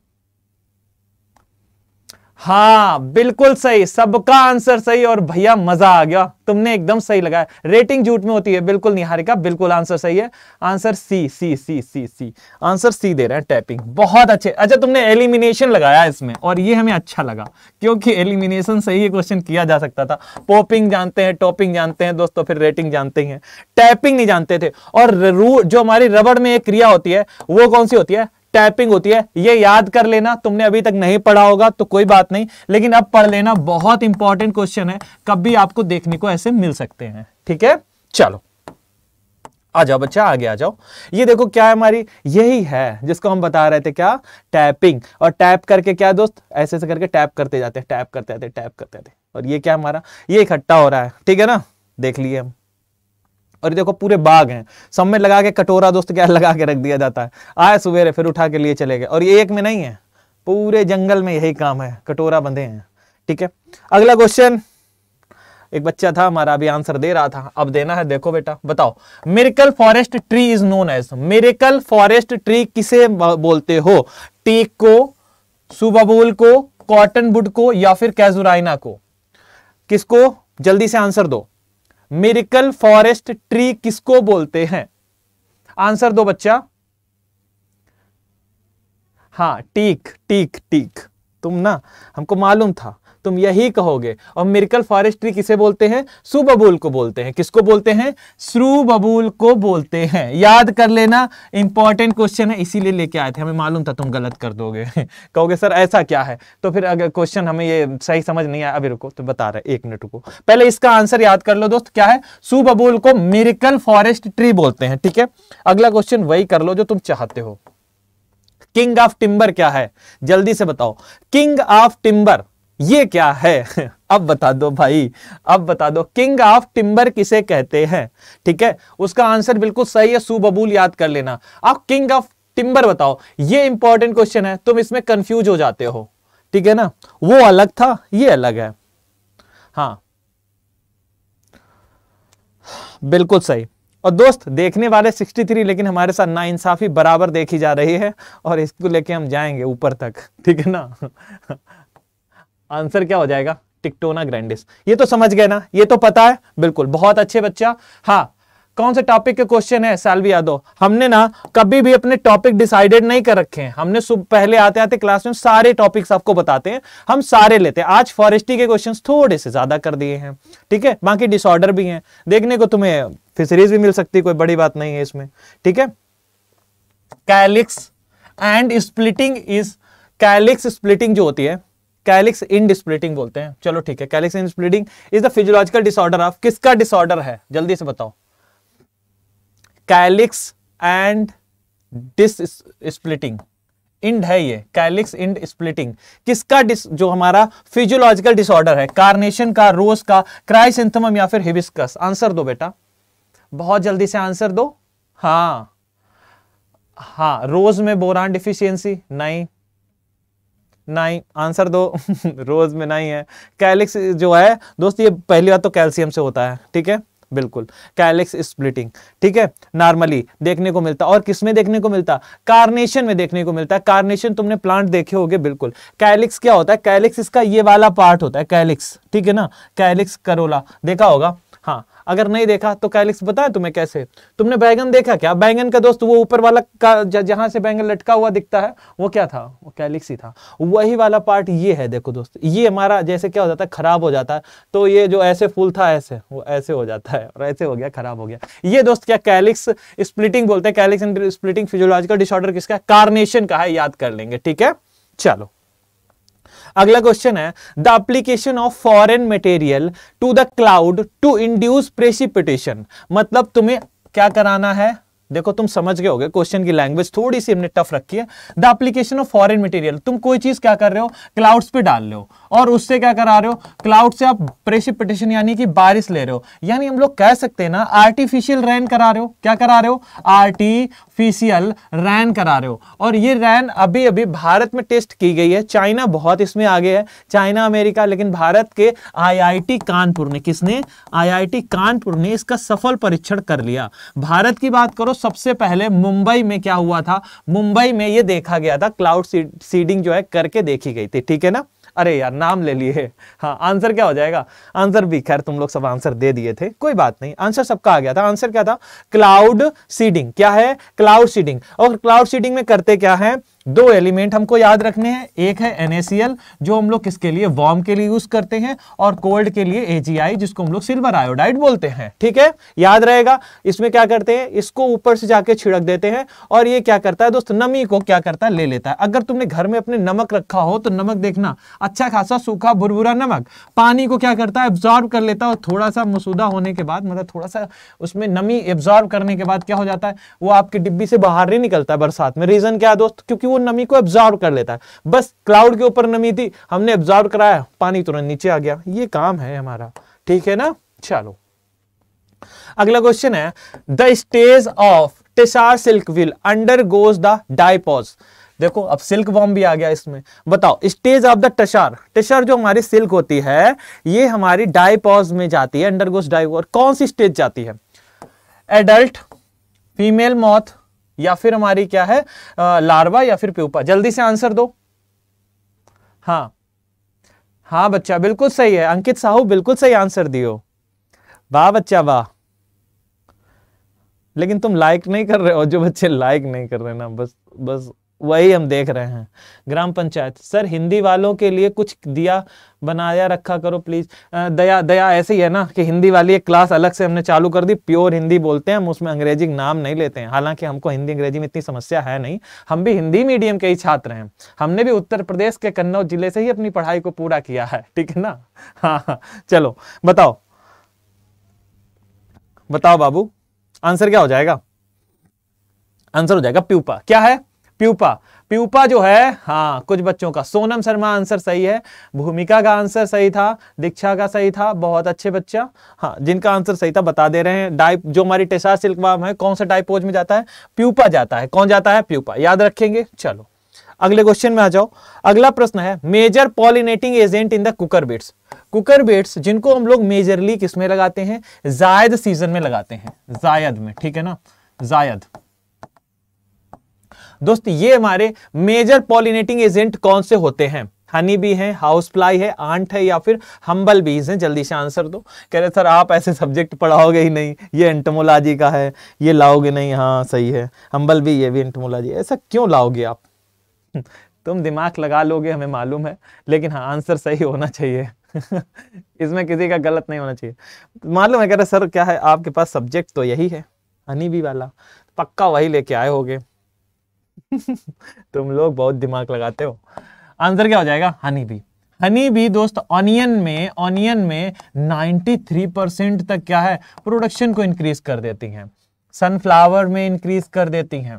हाँ बिल्कुल सही सबका आंसर सही और भैया मजा आ गया तुमने एकदम सही लगाया रेटिंग झूठ में होती है बिल्कुल निहारिका बिल्कुल आंसर सही है आंसर सी सी सी सी सी आंसर सी दे रहे हैं टैपिंग बहुत अच्छे अच्छा तुमने एलिमिनेशन लगाया इसमें और ये हमें अच्छा लगा क्योंकि एलिमिनेशन से ही क्वेश्चन किया जा सकता था पोपिंग जानते हैं टॉपिंग जानते हैं दोस्तों फिर रेटिंग जानते ही हैं टैपिंग नहीं जानते थे और जो हमारी रबड़ में एक क्रिया होती है वो कौन सी होती है टैपिंग होती है ये याद कर लेना तुमने अभी तक नहीं पढ़ा होगा तो कोई बात नहीं लेकिन अब पढ़ लेना बहुत इंपॉर्टेंट क्वेश्चन है कभी आपको देखने को ऐसे मिल सकते हैं ठीक है चलो आ जाओ बच्चा आगे आ जाओ ये देखो क्या है हमारी यही है जिसको हम बता रहे थे क्या टैपिंग और टैप करके क्या दोस्त ऐसे ऐसे करके टैप करते जाते हैं टैप करते जाते टैप करते जाते और ये क्या हमारा ये इकट्ठा हो रहा है ठीक है ना देख लिए हम और देखो पूरे बाग हैं सब में लगा के कटोरा दोस्त क्या लगा के रख दिया जाता है आए सवेरे फिर उठा के लिए चले गए और ये एक में नहीं है पूरे जंगल में यही काम है कटोरा बंधे हैं ठीक है अगला क्वेश्चन एक बच्चा था हमारा अभी आंसर दे रहा था अब देना है देखो बेटा बताओ miracle forest tree is known as miracle forest tree किसे बोलते हो टीक को सुबाबूल को कॉटन वुड को या फिर कैजुराइना को किसको जल्दी से आंसर दो मेरिकल फॉरेस्ट ट्री किसको बोलते हैं आंसर दो बच्चा हाँ टीक टीक टीक तुम ना हमको मालूम था तुम यही कहोगे और मेरिकल फॉरेस्ट्री किसे बोलते हैं सुबबूल को बोलते हैं किसको बोलते हैं सुबबूल को बोलते हैं याद कर लेना इंपॉर्टेंट क्वेश्चन है इसीलिए लेके आए थे हमें मालूम था तुम गलत कर दोगे कहोगे सर ऐसा क्या है तो फिर अगर क्वेश्चन हमें ये सही समझ नहीं आया अभी रुको तो बता रहे एक मिनट रुको पहले इसका आंसर याद कर लो दोस्त क्या है सुबबूल को मेरिकल फॉरेस्ट ट्री बोलते हैं ठीक है अगला क्वेश्चन वही कर लो जो तुम चाहते हो किंग ऑफ टिम्बर क्या है जल्दी से बताओ किंग ऑफ टिम्बर ये क्या है अब बता दो भाई अब बता दो किंग ऑफ टिम्बर किसे कहते हैं ठीक है उसका आंसर बिल्कुल सही है सुबबूल याद कर लेना अब किंग ऑफ टिम्बर बताओ ये इंपॉर्टेंट क्वेश्चन है तुम इसमें कंफ्यूज हो जाते हो ठीक है ना वो अलग था ये अलग है हाँ बिल्कुल सही और दोस्त देखने वाले 63 लेकिन हमारे साथ ना इंसाफी बराबर देखी जा रही है और इसको लेके हम जाएंगे ऊपर तक ठीक है ना आंसर क्या हो जाएगा टिकटोना ग्रैंडिस ये तो समझ गए ना ये तो पता है बिल्कुल बहुत अच्छे बच्चा हाँ कौन से टॉपिक के क्वेश्चन है सैलवी यादव हमने ना कभी भी अपने टॉपिक डिसाइडेड नहीं कर रखे हैं हमने पहले आते आते क्लास में सारे टॉपिक्स आपको बताते हैं हम सारे लेते हैं आज फॉरेस्ट्री के क्वेश्चंस थोड़े से ज्यादा कर दिए हैं ठीक है बाकी डिसऑर्डर भी हैं देखने को तुम्हें फिशरीज भी मिल सकती कोई बड़ी बात नहीं है इसमें ठीक है calyx and splitting is calyx splitting जो होती है कैलिक्स इन डिस्प्लेटिंग बोलते हैं चलो ठीक है कैलिक्स इन डिस्प्लेटिंग is the physiological disorder of किसका डिसऑर्डर है जल्दी से बताओ कैलिक्स एंड डिस स्प्लिटिंग इंड है ये कैलिक्स इंड स्प्लिटिंग किसका डिस जो हमारा फिजियोलॉजिकल डिसऑर्डर है कार्नेशन का रोज का क्राइसेंथमम या फिर हिबिस्कस आंसर दो बेटा बहुत जल्दी से आंसर दो हाँ हाँ रोज में बोरान डिफिशियंसी नहीं नहीं आंसर दो रोज में नहीं है कैलिक्स जो है दोस्त ये पहली बात तो कैल्शियम से होता है ठीक है बिल्कुल कैलिक्स स्प्लिटिंग ठीक है नॉर्मली देखने को मिलता और किस में देखने को मिलता कार्नेशन में देखने को मिलता है कार्नेशन तुमने प्लांट देखे होगे बिल्कुल कैलिक्स क्या होता है कैलिक्स इसका ये वाला पार्ट होता है कैलिक्स ठीक है ना कैलिक्स करोला देखा होगा हाँ अगर नहीं देखा तो कैलिक्स बताया तुम्हें कैसे तुमने बैगन देखा क्या बैंगन का दोस्त वो ऊपर वाला का जहां से बैंगन लटका हुआ दिखता है वो क्या था वो कैलिक्स ही था वही वाला पार्ट ये है देखो दोस्त ये हमारा जैसे क्या हो जाता है खराब हो जाता है तो ये जो ऐसे फूल था ऐसे वो ऐसे हो जाता है और ऐसे हो गया खराब हो गया ये दोस्त क्या कैलिक्स स्प्लिटिंग बोलते हैं calyx and splitting physiological disorder किसका कार्नेशन का है याद कर लेंगे ठीक है चलो अगला क्वेश्चन है the application of foreign material to the cloud to induce precipitation मतलब तुम्हें क्या कराना है देखो तुम समझ गए होगे क्वेश्चन की लैंग्वेज थोड़ी सी हमने टफ रखी है the application of foreign material तुम कोई चीज क्या कर रहे हो क्लाउड्स पे डाल रहे हो और उससे क्या करा रहे हो क्लाउड से आप प्रेसिपिटेशन यानी कि बारिश ले रहे हो यानी हम लोग कह सकते हैं ना आर्टिफिशियल रैन करा रहे हो क्या करा रहे हो आर्टिफिशियल रैन करा रहे हो और ये रैन अभी अभी भारत में टेस्ट की गई है चाइना बहुत इसमें आगे है चाइना अमेरिका लेकिन भारत के आई कानपुर ने किसने आई कानपुर ने इसका सफल परीक्षण कर लिया भारत की बात करो सबसे पहले मुंबई में क्या हुआ था मुंबई में ये देखा गया था क्लाउड सीडिंग जो है करके देखी गई थी ठीक है ना अरे यार नाम ले लिए हाँ आंसर क्या हो जाएगा आंसर भी खैर तुम लोग सब आंसर दे दिए थे कोई बात नहीं आंसर सबका आ गया था आंसर क्या था क्लाउड सीडिंग क्या है क्लाउड सीडिंग और क्लाउड सीडिंग में करते क्या है दो एलिमेंट हमको याद रखने हैं एक है NaCl जो हम लोग किसके लिए वार्म के लिए यूज करते हैं और कोल्ड के लिए AgI जिसको हम लोग सिल्वर आयोडाइड बोलते हैं ठीक है याद रहेगा इसमें क्या करते हैं इसको ऊपर से जाके छिड़क देते हैं और ये क्या करता है दोस्त नमी को क्या करता है ले लेता है अगर तुमने घर में अपने नमक रखा हो तो नमक देखना अच्छा खासा सूखा भुरभुरा नमक पानी को क्या करता है एब्जॉर्ब कर लेता है और थोड़ा सा मसूदा होने के बाद मतलब थोड़ा सा उसमें नमी एब्जॉर्ब करने के बाद क्या हो जाता है वो आपकी डिब्बी से बाहर नहीं निकलता बरसात में रीजन क्या है दोस्त क्योंकि वो नमी को एब्जॉर्व कर लेता है बस क्लाउड के ऊपर नमी थी हमने एब्जॉर्व कराया पानी तुरंत नीचे आ गया ये काम है हमारा ठीक है ना चलो अगला क्वेश्चन है the stage of tasar silk will undergoes the diapause देखो अब सिल्क बॉम भी आ गया इसमें बताओ stage of the tasar tasar जो हमारी सिल्क होती है ये हमारी डाइपॉज में जाती है अंडरगोस डाइपॉज कौन सी स्टेज जाती है एडल्ट फीमेल मॉथ या फिर हमारी क्या है लार्वा या फिर प्यूपा जल्दी से आंसर दो हाँ हाँ बच्चा बिल्कुल सही है अंकित साहू बिल्कुल सही आंसर दियो वाह बच्चा वाह लेकिन तुम लाइक नहीं कर रहे हो जो बच्चे लाइक नहीं कर रहे ना बस बस वही हम देख रहे हैं ग्राम पंचायत सर हिंदी वालों के लिए कुछ दिया बनाया रखा करो प्लीज़ दया दया ऐसे ही है ना कि हिंदी वाली एक क्लास अलग से हमने चालू कर दी प्योर हिंदी बोलते हैं हम उसमें अंग्रेजी नाम नहीं लेते हैं हालांकि हमको हिंदी अंग्रेजी में इतनी समस्या है नहीं हम भी हिंदी मीडियम के ही छात्र हैं हमने भी उत्तर प्रदेश के कन्नौज जिले से ही अपनी पढ़ाई को पूरा किया है ठीक है ना हाँ हाँ चलो बताओ बताओ बाबू आंसर क्या हो जाएगा आंसर हो जाएगा प्यूपा क्या है प्यूपा प्यूपा जो है हाँ कुछ बच्चों का सोनम शर्मा आंसर सही है भूमिका का आंसर सही था दीक्षा का सही था बहुत अच्छे बच्चा हाँ जिनका आंसर सही था बता दे रहे हैं डाइप जो हमारी टेसा सिल्कवाम है कौन सा डाइपोज में जाता है प्यूपा जाता है कौन जाता है प्यूपा याद रखेंगे चलो अगले क्वेश्चन में आ जाओ अगला प्रश्न है major pollinating agent in the cucurbits cucurbits जिनको हम लोग मेजरली किसमें लगाते हैं जायद सीजन में लगाते हैं जायद में ठीक है ना जायद दोस्त ये हमारे मेजर पॉलिनेटिंग एजेंट कौन से होते हैं हनी भी है हाउस फ्लाई है आंट है या फिर हम्बल बीज है जल्दी से आंसर दो कह रहे सर आप ऐसे सब्जेक्ट पढ़ाओगे ही नहीं ये एंटमोलॉजी का है ये लाओगे नहीं हाँ सही है हम्बल भी ये भी एंटमोलॉजी ऐसा क्यों लाओगे आप तुम दिमाग लगा लोगे हमें मालूम है लेकिन हाँ आंसर सही होना चाहिए इसमें किसी का गलत नहीं होना चाहिए मालूम है कह रहे सर क्या है आपके पास सब्जेक्ट तो यही है हनी भी वाला पक्का वही लेके आए होगे तुम लोग बहुत दिमाग लगाते हो आंसर क्या हो जाएगा हनी भी हनी भी दोस्त ऑनियन में ऑनियन में 93 परसेंट तक क्या है प्रोडक्शन को इंक्रीज कर देती हैं सनफ्लावर में इंक्रीज कर देती हैं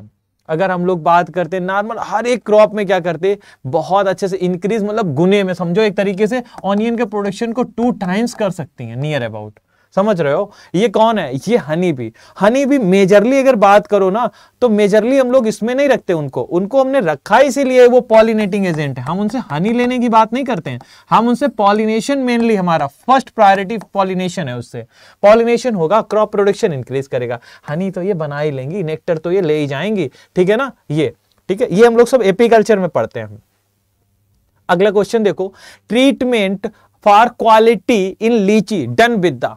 अगर हम लोग बात करते नॉर्मल हर एक क्रॉप में क्या करते बहुत अच्छे से इंक्रीज मतलब गुने में समझो एक तरीके से ऑनियन के प्रोडक्शन को टू टाइम्स कर सकती हैं नियर अबाउट समझ रहे हो ये कौन है ये हनी भी हनी भी मेजरली अगर बात करो ना तो मेजरली हम लोग इसमें नहीं रखते उनको उनको हमने रखा इसीलिए वो पॉलिनेटिंग एजेंट है हम उनसे हनी लेने की बात नहीं करते हैं हम उनसे पॉलिनेशन मेनली हमारा फर्स्ट प्रायोरिटी पॉलिनेशन है उससे पॉलिनेशन होगा क्रॉप प्रोडक्शन इंक्रीज करेगा हनी तो ये बना ही लेंगी नेक्टर तो ये ले ही जाएंगी ठीक है ना ये ठीक है ये हम लोग सब एपीकल्चर में पढ़ते हैं अगला क्वेश्चन देखो ट्रीटमेंट फॉर क्वालिटी इन लीची डन विद द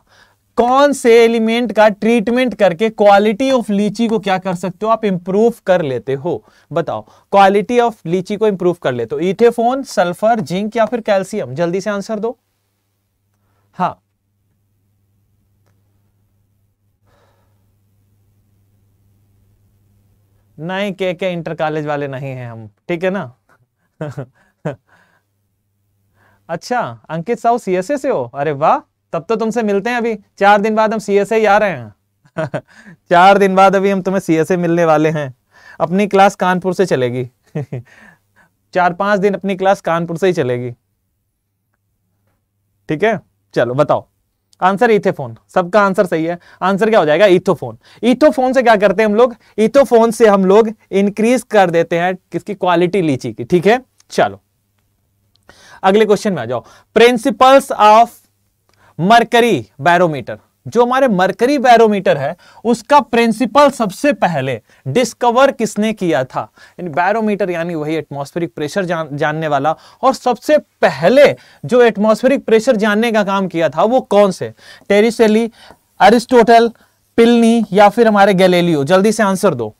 कौन से एलिमेंट का ट्रीटमेंट करके क्वालिटी ऑफ लीची को क्या कर सकते हो आप इंप्रूव कर लेते हो बताओ क्वालिटी ऑफ लीची को इंप्रूव कर लेते हो इथेफोन सल्फर जिंक या फिर कैल्सियम जल्दी से आंसर दो हा नहीं के के इंटर कॉलेज वाले नहीं हैं हम ठीक है ना अच्छा अंकित साहु सीएसए से हो अरे वाह तब तो तुमसे मिलते हैं अभी चार दिन बाद हम सी एस आ रहे हैं चार दिन बाद अभी हम तुम्हें सी मिलने वाले हैं अपनी क्लास कानपुर से चलेगी चार पांच दिन अपनी क्लास कानपुर से ही चलेगी ठीक है चलो बताओ आंसर इथेफोन सबका आंसर सही है आंसर क्या हो जाएगा इथोफोन इथोफोन से क्या करते हैं हम लोग इथोफोन से हम लोग इंक्रीज कर देते हैं किसकी क्वालिटी लीची की ठीक है चलो अगले क्वेश्चन में आ जाओ प्रिंसिपल्स ऑफ मरकरी बैरोमीटर जो हमारे मरकरी बैरोमीटर है उसका प्रिंसिपल सबसे पहले डिस्कवर किसने किया था बैरोमीटर यानी वही एटमॉस्फेरिक प्रेशर जान, जानने वाला और सबसे पहले जो एटमॉस्फेरिक प्रेशर जानने का काम किया था वो कौन से टेरिसेली अरिस्टोटल पिलनी या फिर हमारे गैलेलियो जल्दी से आंसर दो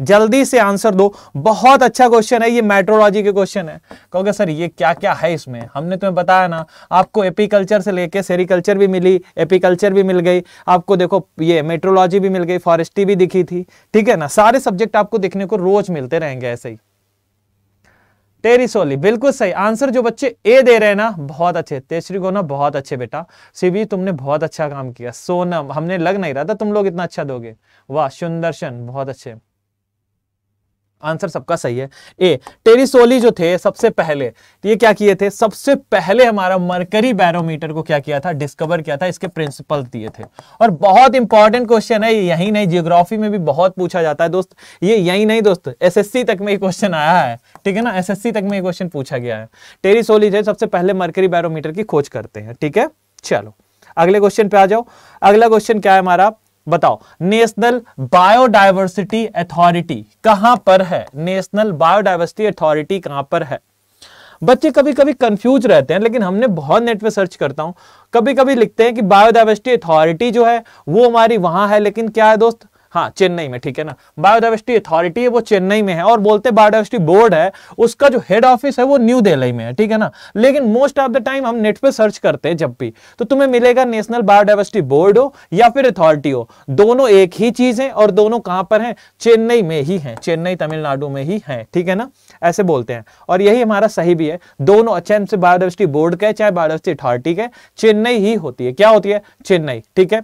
जल्दी से आंसर दो बहुत अच्छा क्वेश्चन है ये मेट्रोलॉजी के क्वेश्चन है कहोगे सर ये क्या क्या है इसमें हमने तुम्हें बताया ना आपको एपीकल्चर से लेके सेरिकल्चर भी मिली एपीकल्चर भी मिल गई आपको देखो ये मेट्रोलॉजी भी मिल गई फॉरेस्ट्री भी दिखी थी ठीक है ना सारे सब्जेक्ट आपको देखने को रोज मिलते रहेंगे ऐसे ही तेरी सोली बिल्कुल सही आंसर जो बच्चे ए दे रहे हैं ना बहुत अच्छे तेसरी को ना बहुत अच्छे बेटा सीबी तुमने बहुत अच्छा काम किया सोनम हमने लग नहीं रहा था तुम लोग इतना अच्छा दोगे वाह सुंदरशन बहुत अच्छे आंसर सबका सही है ए टेरिसोली जो थे सबसे पहले ये क्या किए थे सबसे पहले हमारा मरकरी बैरोमीटर को क्या किया था डिस्कवर किया था इसके प्रिंसिपल दिए थे और बहुत इंपॉर्टेंट क्वेश्चन है यही नहीं जियोग्राफी में भी बहुत पूछा जाता है दोस्त ये यही नहीं दोस्त एसएससी तक में क्वेश्चन आया है ठीक है ना एस तक में क्वेश्चन पूछा गया है टेरिसोली जो सबसे पहले मरकरी बैरोमीटर की खोज करते हैं ठीक है चलो अगले क्वेश्चन पे आ जाओ अगला क्वेश्चन क्या है हमारा बताओ नेशनल बायोडाइवर्सिटी अथॉरिटी कहां पर है नेशनल बायोडाइवर्सिटी अथॉरिटी कहां पर है बच्चे कभी कभी कंफ्यूज रहते हैं लेकिन हमने बहुत नेट पे सर्च करता हूं कभी कभी लिखते हैं कि बायोडाइवर्सिटी अथॉरिटी जो है वो हमारी वहां है लेकिन क्या है दोस्त हाँ चेन्नई में ठीक है ना बायोडाइवर्सिटी अथॉरिटी है वो चेन्नई में है और बोलते हैं बायोडाइवर्सिटी बोर्ड है उसका जो हेड ऑफिस है वो न्यू दिल्ली में है ठीक है ना लेकिन मोस्ट ऑफ द टाइम हम नेट पे सर्च करते हैं जब भी तो तुम्हें मिलेगा नेशनल बायोडाइवर्सिटी बोर्ड हो या फिर अथॉरिटी हो दोनों एक ही चीज है और दोनों कहां पर है चेन्नई में ही है चेन्नई तमिलनाडु में ही है ठीक है ना ऐसे बोलते हैं और यही हमारा सही भी है दोनों अच्छे से बायोडाइवर्सिटी बोर्ड का है चाहे बायोडाइवर्सिटी अथॉरिटी का चेन्नई ही होती है क्या होती है चेन्नई ठीक है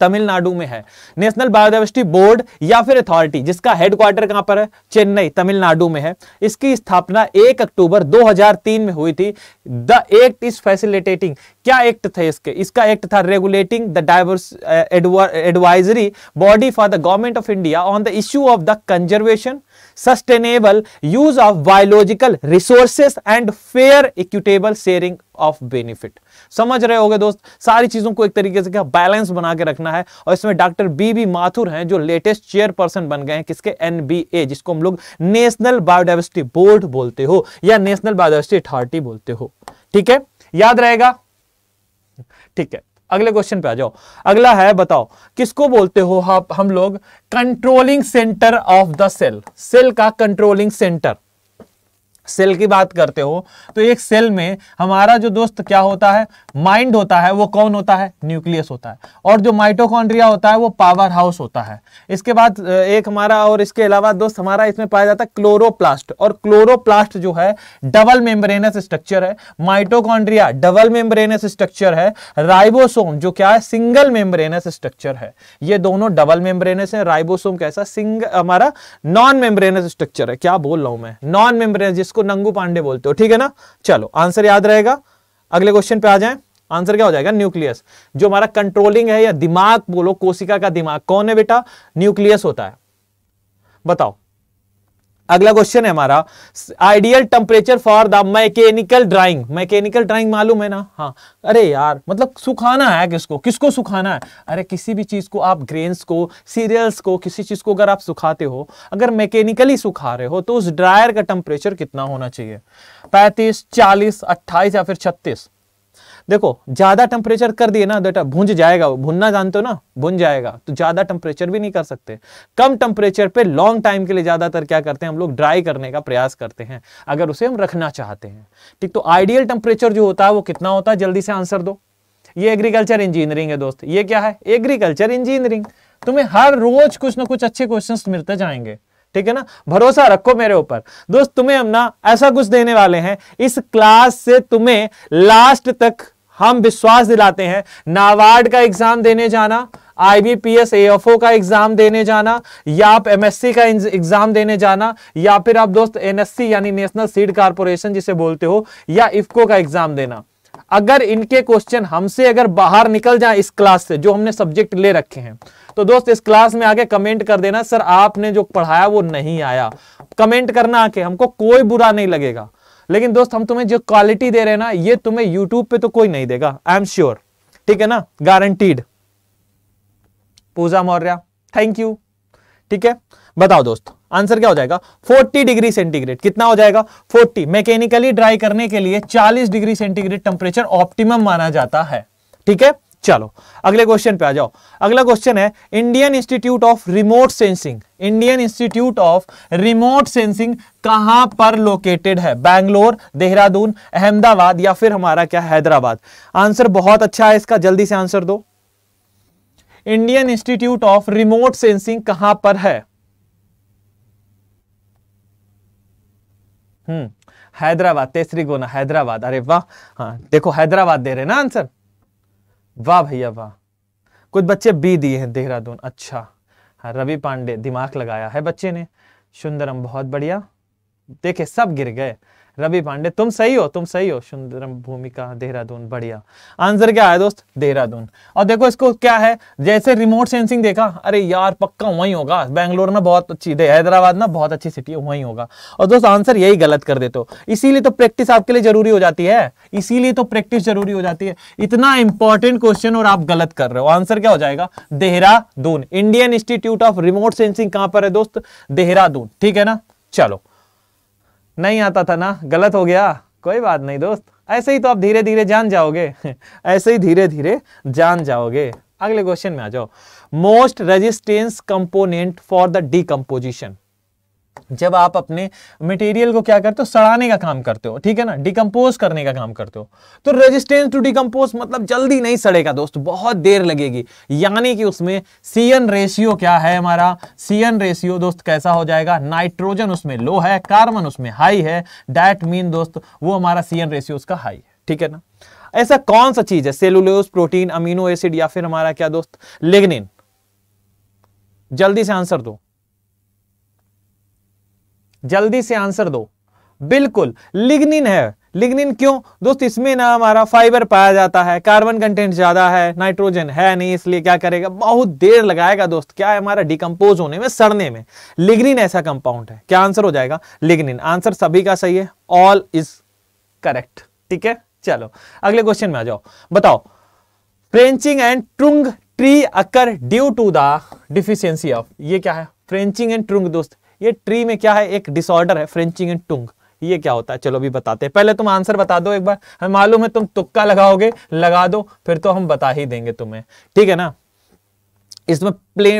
तमिलनाडु में है नेशनल बायोडाइवर्सिटी बोर्ड या फिर अथॉरिटी जिसका हेडक्वार्टर कहां पर है चेन्नई तमिलनाडु में है इसकी स्थापना 1 अक्टूबर 2003 में हुई थी द एक्ट इज फैसिलिटेटिंग क्या एक्ट थे इसके इसका एक्ट था regulating the diverse advisory body for the government of India on the issue of the conservation sustainable use of biological resources and fair equitable sharing of benefit समझ रहे होगे दोस्त सारी चीजों को एक तरीके से क्या बैलेंस बना के रखना है और इसमें डॉक्टर बी बी माथुर हैं जो लेटेस्ट चेयरपर्सन बन गए हैं किसके एनबीए जिसको हम लोग नेशनल बायोडाइवर्सिटी बोर्ड बोलते हो या नेशनल बायोडाइवर्सिटी अथॉरिटी बोलते हो ठीक है याद रहेगा ठीक है अगले क्वेश्चन पे आ जाओ अगला है बताओ किसको बोलते हो आप हम लोग controlling centre of the cell cell का कंट्रोलिंग सेंटर सेल की बात करते हो तो एक सेल में हमारा जो दोस्त क्या होता है माइंड होता है वो कौन होता है न्यूक्लियस होता है और जो माइटोकॉन्ड्रिया होता है वो पावर हाउस होता है इसके बाद एक हमारा और इसके अलावा दोस्त हमारा इसमें पाया जाता है क्लोरोप्लास्ट और क्लोरोप्लास्ट जो है डबल मेम्ब्रेनस स्ट्रक्चर है माइटोकॉन्ड्रिया डबल मेम्ब्रेनस स्ट्रक्चर है राइबोसोम जो क्या है सिंगल मेम्ब्रेनस स्ट्रक्चर है ये दोनों डबल मेम्ब्रेनस है राइबोसोम कैसा सिंगल हमारा नॉन मेम्ब्रेनस स्ट्रक्चर है क्या बोल रहा हूं मैं नॉन मेम्ब्रेनस जिसको इसको नंगू पांडे बोलते हो ठीक है ना चलो आंसर याद रहेगा अगले क्वेश्चन पे आ जाए आंसर क्या हो जाएगा न्यूक्लियस जो हमारा कंट्रोलिंग है या दिमाग बोलो कोशिका का दिमाग कौन है बेटा न्यूक्लियस होता है बताओ अगला क्वेश्चन है हमारा ideal temperature for the mechanical drawing mechanical drawing मालूम है ना हाँ अरे यार मतलब सुखाना है किसको किसको सुखाना है अरे किसी भी चीज़ को आप ग्रेन्स को सीरियल्स को किसी चीज़ को अगर आप सुखाते हो अगर मैकेनिकली सुखा रहे हो तो उस ड्रायर का टेम्परेचर कितना होना चाहिए पैंतीस चालीस अट्ठाईस या फिर छत्तीस देखो ज्यादा टेम्परेचर कर दिए ना बेटा भुंज जाएगा वो भुनना जानते हो ना भुन जाएगा तो ज्यादा टेम्परेचर भी नहीं कर सकते कम टेम्परेचर पे लॉन्ग टाइम के लिए ज्यादातर क्या करते हैं हम लोग ड्राई करने का प्रयास करते हैं अगर उसे हम रखना चाहते हैं ठीक तो आइडियल टेम्परेचर जो होता है वो कितना होता है जल्दी से आंसर दो ये एग्रीकल्चर इंजीनियरिंग है दोस्त ये क्या है एग्रीकल्चर इंजीनियरिंग तुम्हें हर रोज कुछ ना कुछ अच्छे क्वेश्चन मिलते जाएंगे ठीक है ना भरोसा रखो मेरे ऊपर दोस्त तुम्हें हम ना ऐसा कुछ देने वाले हैं इस क्लास से तुम्हें लास्ट तक हम विश्वास दिलाते हैं नाबार्ड का एग्जाम देने जाना आईबीपीएस एफओ का एग्जाम देने जाना या आप एमएससी का एग्जाम देने जाना या फिर आप दोस्त एनएससी यानी नेशनल सीड कारपोरेशन जिसे बोलते हो या इफको का एग्जाम देना अगर इनके क्वेश्चन हमसे अगर बाहर निकल जाए इस क्लास से जो हमने सब्जेक्ट ले रखे हैं तो दोस्त इस क्लास में आके कमेंट कर देना सर आपने जो पढ़ाया वो नहीं आया कमेंट करना आके हमको कोई बुरा नहीं लगेगा लेकिन दोस्त हम तुम्हें जो क्वालिटी दे रहे हैं ना ये तुम्हें यूट्यूब पे तो कोई नहीं देगा आई एम श्योर ठीक है ना guaranteed Pooja Maurya thank you ठीक है बताओ दोस्त आंसर क्या हो जाएगा 40 डिग्री सेंटीग्रेड कितना हो जाएगा 40 मैकेनिकली ड्राई करने के लिए 40 डिग्री सेंटीग्रेड टेम्परेचर ऑप्टिमम माना जाता है ठीक है चलो अगले क्वेश्चन पे आ जाओ अगला क्वेश्चन है Indian Institute of Remote Sensing Indian Institute of Remote Sensing कहां पर लोकेटेड है बैंगलोर देहरादून अहमदाबाद या फिर हमारा क्या हैदराबाद आंसर बहुत अच्छा है इसका जल्दी से आंसर दो Indian Institute of Remote Sensing कहां पर है हम्म, हैदराबाद तेसरी गोना हैदराबाद अरे वाह हाँ देखो हैदराबाद दे रहे ना आंसर वाह भैया वाह कुछ बच्चे बी दिए हैं देहरादून अच्छा हाँ रवि पांडे दिमाग लगाया है बच्चे ने सुंदरम बहुत बढ़िया देखे सब गिर गए रवि पांडे तुम सही हो तुम सही हो सुंदरम भूमिका देहरादून बढ़िया आंसर क्या है दोस्त देहरादून और देखो इसको क्या है जैसे रिमोट सेंसिंग देखा अरे यार पक्का वहीं होगा बैंगलोर ना बहुत अच्छी हैदराबाद ना बहुत अच्छी सिटी है वहीं होगा और दोस्त आंसर यही गलत कर देते हो इसीलिए तो प्रैक्टिस आपके लिए जरूरी हो जाती है इसीलिए तो प्रैक्टिस जरूरी हो जाती है इतना इंपॉर्टेंट क्वेश्चन और आप गलत कर रहे हो आंसर क्या हो जाएगा Dehradun Indian Institute of Remote Sensing कहां पर है दोस्त देहरादून ठीक है ना चलो नहीं आता था ना गलत हो गया कोई बात नहीं दोस्त ऐसे ही तो आप धीरे धीरे जान जाओगे ऐसे ही धीरे धीरे जान जाओगे अगले क्वेश्चन में आ जाओ most resistance component for the decomposition जब आप अपने मटेरियल को क्या करते हो सड़ाने का काम करते हो ठीक है ना डिकम्पोज करने का काम करते हो तो रेजिस्टेंस टू डिकम्पोज मतलब जल्दी नहीं सड़ेगा दोस्त बहुत देर लगेगी यानी कि उसमें सीएन रेशियो क्या है हमारा सीएन रेशियो दोस्त कैसा हो जाएगा नाइट्रोजन उसमें लो है कार्बन उसमें हाई है डैट मीन दोस्त वो हमारा सीएन रेशियो उसका हाई है ठीक है ना ऐसा कौन सा चीज है सेलुलोज प्रोटीन अमीनो एसिड या फिर हमारा क्या दोस्त लेग्निन जल्दी से आंसर दो जल्दी से आंसर दो बिल्कुल लिग्निन है लिग्निन क्यों दोस्त इसमें ना हमारा फाइबर पाया जाता है कार्बन कंटेंट ज्यादा है नाइट्रोजन है नहीं इसलिए क्या करेगा बहुत देर लगाएगा दोस्त क्या है हमारा डिकम्पोज होने में सड़ने में लिग्निन ऐसा कंपाउंड है क्या आंसर हो जाएगा लिग्निन आंसर सभी का सही है ऑल इज करेक्ट ठीक है चलो अगले क्वेश्चन में आ जाओ बताओ फ्रेंचिंग एंड ट्रुंग tree occur due to the deficiency of ये क्या है फ्रेंचिंग एंड ट्रुंग दोस्त ये ट्री में क्या है एक डिसऑर्डर है फ्रेंचिंग एंड टुंग ये क्या होता है चलो अभी बताते हैं पहले तुम आंसर बता दो एक बार हमें मालूम है तुम तुक्का लगाओगे लगा दो फिर तो हम बता ही देंगे तुम्हें ठीक है ना इसमें प्ले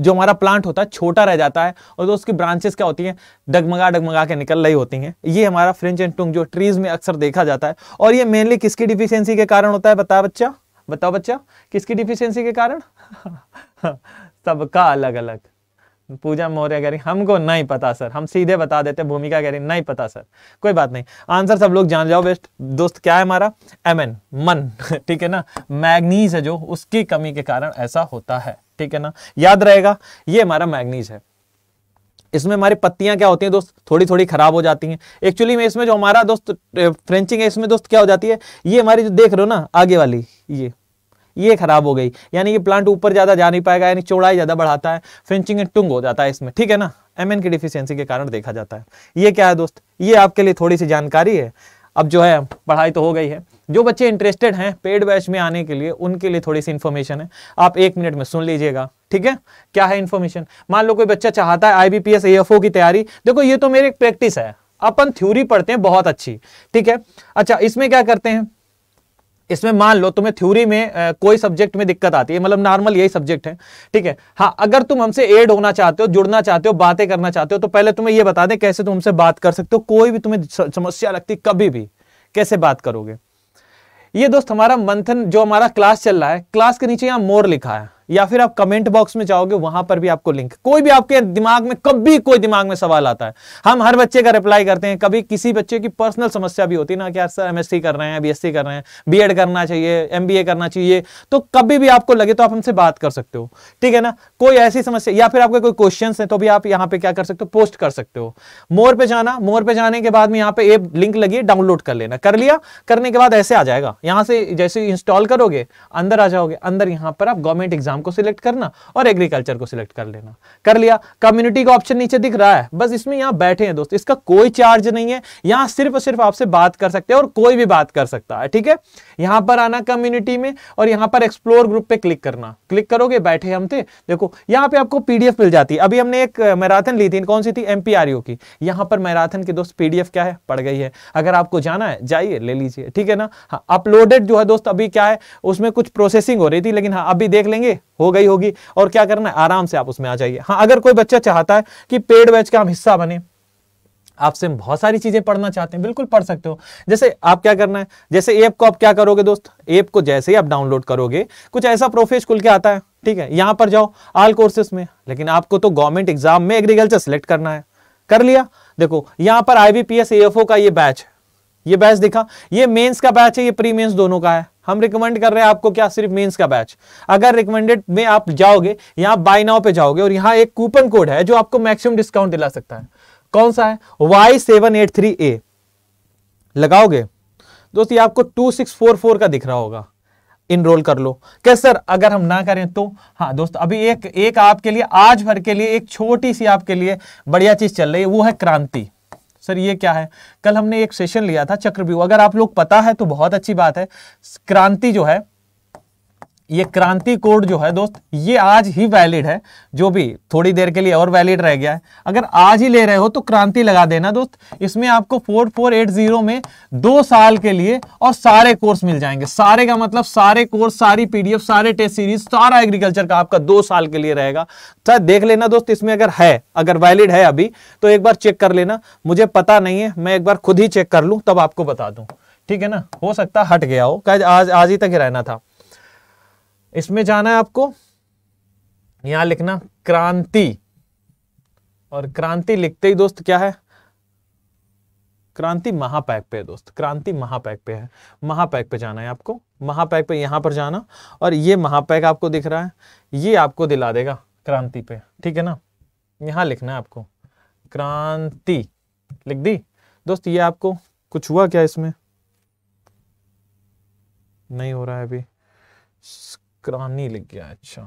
जो हमारा प्लांट होता है छोटा रह जाता है और तो उसकी ब्रांचेस क्या होती हैं डगमगा डगमगा के निकल रही होती हैं ये हमारा फ्रेंच एंड टुंग जो ट्रीज में अक्सर देखा जाता है और ये मेनली किसकी डिफिशियंसी के कारण होता है बताओ बच्चा बताओ बच्चा किसकी डिफिशियंसी के कारण सबका अलग अलग पूजा मौर्य कह रही हमको नहीं पता सर हम सीधे बता देते भूमिका कह रही नहीं पता सर कोई बात नहीं आंसर सब लोग जान जाओ बेस्ट दोस्त क्या है हमारा एम एन मन ठीक है ना मैग्नीज है जो उसकी कमी के कारण ऐसा होता है ठीक है ना याद रहेगा ये हमारा मैग्नीज है इसमें हमारी पत्तियां क्या होती हैं दोस्त थोड़ी थोड़ी खराब हो जाती हैं एक्चुअली में इसमें जो हमारा दोस्त फ्रेंचिंग है इसमें दोस्त क्या हो जाती है ये हमारी जो देख रहे हो ना आगे वाली ये ये खराब हो गई यानी कि प्लांट ऊपर ज़्यादा जा नहीं पाएगा यानी चौड़ाई ज़्यादा बढ़ाता है फिंचिंग एंड टुंग हो जाता है इसमें ठीक है ना एम की डिफिशियंसी के कारण देखा जाता है ये क्या है दोस्त ये आपके लिए थोड़ी सी जानकारी है अब जो है पढ़ाई तो हो गई है जो बच्चे इंटरेस्टेड हैं पेड बैच में आने के लिए उनके लिए थोड़ी सी इन्फॉर्मेशन है आप एक मिनट में सुन लीजिएगा ठीक है क्या है इन्फॉर्मेशन मान लो कोई बच्चा चाहता है आईबीपीएस एएफओ की तैयारी देखो ये तो मेरी एक प्रैक्टिस है अपन थ्योरी पढ़ते हैं बहुत अच्छी ठीक है अच्छा इसमें क्या करते हैं इसमें मान लो तुम्हें थ्योरी में आ, कोई सब्जेक्ट में दिक्कत आती है मतलब नॉर्मल यही सब्जेक्ट है ठीक है हाँ अगर तुम हमसे एड होना चाहते हो जुड़ना चाहते हो बातें करना चाहते हो तो पहले तुम्हें यह बता दें कैसे तुम हमसे बात कर सकते हो कोई भी तुम्हें समस्या लगती कभी भी कैसे बात करोगे ये दोस्त हमारा मंथन जो हमारा क्लास चल रहा है क्लास के नीचे यहाँ मोर लिखा है या फिर आप कमेंट बॉक्स में जाओगे वहां पर भी आपको लिंक कोई भी आपके दिमाग में कभी कोई दिमाग में सवाल आता है हम हर बच्चे का रिप्लाई करते हैं कभी किसी बच्चे की पर्सनल समस्या भी होती है ना कि यार सर एमएससी कर रहे हैं बीएससी कर रहे हैं बीएड करना चाहिए एमबीए करना चाहिए तो कभी भी आपको लगे तो आप हमसे बात कर सकते हो ठीक है ना कोई ऐसी समस्या या फिर आपके कोई क्वेश्चन है तो भी आप यहाँ पे क्या कर सकते हो पोस्ट कर सकते हो मोर पे जाना मोर पे जाने के बाद में यहाँ पे एक लिंक लगी डाउनलोड कर लेना कर लिया करने के बाद ऐसे आ जाएगा यहाँ से जैसे इंस्टॉल करोगे अंदर आ जाओगे अंदर यहां पर आप गवर्नमेंट एग्जाम को सिलेक्ट करना और एग्रीकल्चर को सिलेक्ट कर लेना कर लिया कम्युनिटी का ऑप्शन नीचे दिख रहा है बस इसमें यहां बैठे हैं दोस्त इसका कोई चार्ज नहीं है यहां सिर्फ और सिर्फ आपसे बात कर सकते हैं और कोई भी बात कर सकता है ठीक है यहां पर आना कम्युनिटी में और यहां पर एक्सप्लोर ग्रुप पे क्लिक करना क्लिक करोगे बैठे हम थे देखो यहां पर आपको पीडीएफ मिल जाती है अभी हमने एक मैराथन ली थी कौन सी थी एमपीआरओ की यहां पर मैराथन की दोस्त पीडीएफ क्या है पड़ गई है अगर आपको जाना है जाइए ले लीजिए ठीक है ना अपलोडेड हाँ, जो है दोस्त अभी क्या है उसमें कुछ प्रोसेसिंग हो रही थी लेकिन हाँ अभी देख लेंगे हो गई होगी और क्या करना है आराम से आप उसमें आ जाइए हाँ अगर कोई बच्चा चाहता है कि पेड बैच का हम हिस्सा बने आपसे बहुत सारी चीजें पढ़ना चाहते हैं बिल्कुल पढ़ सकते हो जैसे आप क्या करना है जैसे ऐप को आप क्या करोगे दोस्त ऐप को जैसे ही आप डाउनलोड करोगे कुछ ऐसा प्रोफेस खुल के आता है ठीक है यहां पर जाओ ऑल कोर्सेस में लेकिन आपको तो गवर्नमेंट एग्जाम में एग्रीकल्चर सेलेक्ट करना है कर लिया देखो यहां पर आईबीपीएस एफ का ये बैच है ये बैच दिखा ये मेंस का बैच है ये प्री मेंस दोनों का है हम रिकमेंड कर रहे हैं आपको क्या सिर्फ मेंस का बैच अगर रिकमेंडेड में आप जाओगे यहां बाय नाउ पे जाओगे और यहाँ एक कूपन कोड है जो आपको मैक्सिमम डिस्काउंट दिला सकता है कौन सा है Y seven eight three A लगाओगे दोस्त ये आपको टू सिक्स फोर फोर का दिख रहा होगा इनरोल कर लो क्या सर अगर हम ना करें तो हाँ दोस्त अभी एक एक आपके लिए आज भर के लिए एक छोटी सी आपके लिए बढ़िया चीज चल रही है वो है क्रांति सर ये क्या है कल हमने एक सेशन लिया था चक्रव्यूह अगर आप लोग पता है तो बहुत अच्छी बात है क्रांति जो है ये क्रांति कोड जो है दोस्त ये आज ही वैलिड है जो भी थोड़ी देर के लिए और वैलिड रह गया है अगर आज ही ले रहे हो तो क्रांति लगा देना दोस्त इसमें आपको 4480 में दो साल के लिए और सारे कोर्स मिल जाएंगे सारे का मतलब सारे कोर्स सारी पीडीएफ सारे टेस्ट सीरीज सारा एग्रीकल्चर का आपका दो साल के लिए रहेगा सर तो देख लेना दोस्त इसमें अगर है अगर वैलिड है अभी तो एक बार चेक कर लेना मुझे पता नहीं है मैं एक बार खुद ही चेक कर लूँ तब आपको बता दूँ ठीक है ना हो सकता हट गया हो क्या आज आज ही तक ही रहना था इसमें जाना है आपको यहां लिखना क्रांति और क्रांति लिखते ही दोस्त क्या है क्रांति महापैक पे है दोस्त क्रांति महापैक पे है महापैक पे जाना है आपको महापैक पे यहां पर जाना और ये महापैक आपको दिख रहा है ये आपको दिला देगा क्रांति पे ठीक है ना यहां लिखना है आपको क्रांति लिख दी दोस्त ये आपको कुछ हुआ क्या इसमें नहीं हो रहा है अभी करानी लग गया अच्छा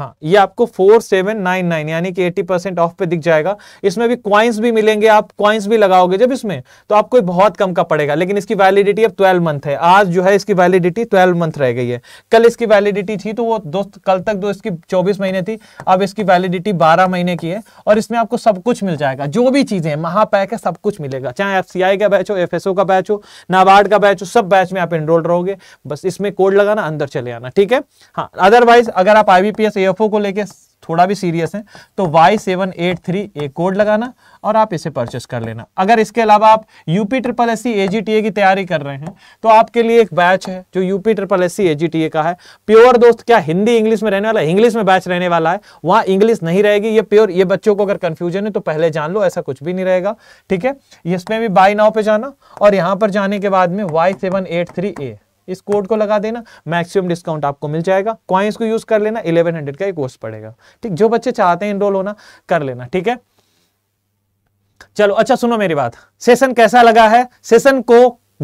हाँ ये आपको फोर सेवन नाइन नाइन यानी कि एटी परसेंट ऑफ पे दिख जाएगा इसमें भी क्वाइंस भी मिलेंगे आप क्वाइंस भी लगाओगे जब इसमें तो आपको बहुत कम का पड़ेगा लेकिन इसकी वैलिडिटी अब ट्वेल्व मंथ है आज जो है इसकी वैलिडिटी ट्वेल्व मंथ रह गई है कल इसकी वैलिडिटी थी तो वो दोस्त कल तक दो इसकी चौबीस महीने थी अब इसकी वैलिडिटी बारह महीने की है और इसमें आपको सब कुछ मिल जाएगा जो भी चीजें महापैक है सब कुछ मिलेगा चाहे आप सीआई का बैच हो एफ का बैच हो नाबार्ड का बैच हो सब बैच में आप एनरोल रहोगे बस इसमें कोड लगाना अंदर चले आना ठीक है हाँ अदरवाइज अगर आप आईबीपीएस ए एफ को लेके थोड़ा भी सीरियस है तो वाई सेवन एट थ्री एक कोड लगाना और आप इसे परचेस कर लेना अगर इसके अलावा आप UP triple S C AGTA की तैयारी कर रहे हैं तो आपके लिए एक बैच है जो UP triple S C AGTA का है प्योर दोस्त क्या हिंदी इंग्लिश में रहने वाला है इंग्लिश में बैच रहने वाला है वहां इंग्लिश नहीं रहेगी ये प्योर ये बच्चों को अगर कंफ्यूजन है तो पहले जान लो ऐसा कुछ भी नहीं रहेगा ठीक है इसमें भी बाई नाव पे जाना और यहां पर जाने के बाद में Y seven eight three A इस कोड को लगा देना मैक्सिमम डिस्काउंट आपको मिल जाएगा क्वाइंस को यूज कर लेना इलेवन हंड्रेड का ये कोर्स पड़ेगा ठीक जो बच्चे चाहते हैं इनरोल होना कर लेना ठीक है चलो अच्छा सुनो मेरी बात सेशन कैसा लगा है सेशन को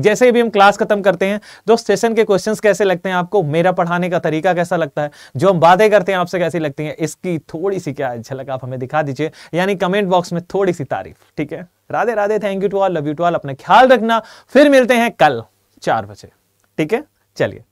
जैसे भी हम क्लास खत्म करते हैं दोस्त सेशन के क्वेश्चंस कैसे लगते हैं आपको मेरा पढ़ाने का तरीका कैसा लगता है जो हम बातें करते हैं आपसे कैसी लगती हैं इसकी थोड़ी सी क्या झलक अच्छा आप हमें दिखा दीजिए यानी कमेंट बॉक्स में थोड़ी सी तारीफ ठीक है Radhe Radhe thank you to all love you to all अपना ख्याल रखना फिर मिलते हैं कल चार बजे ठीक है चलिए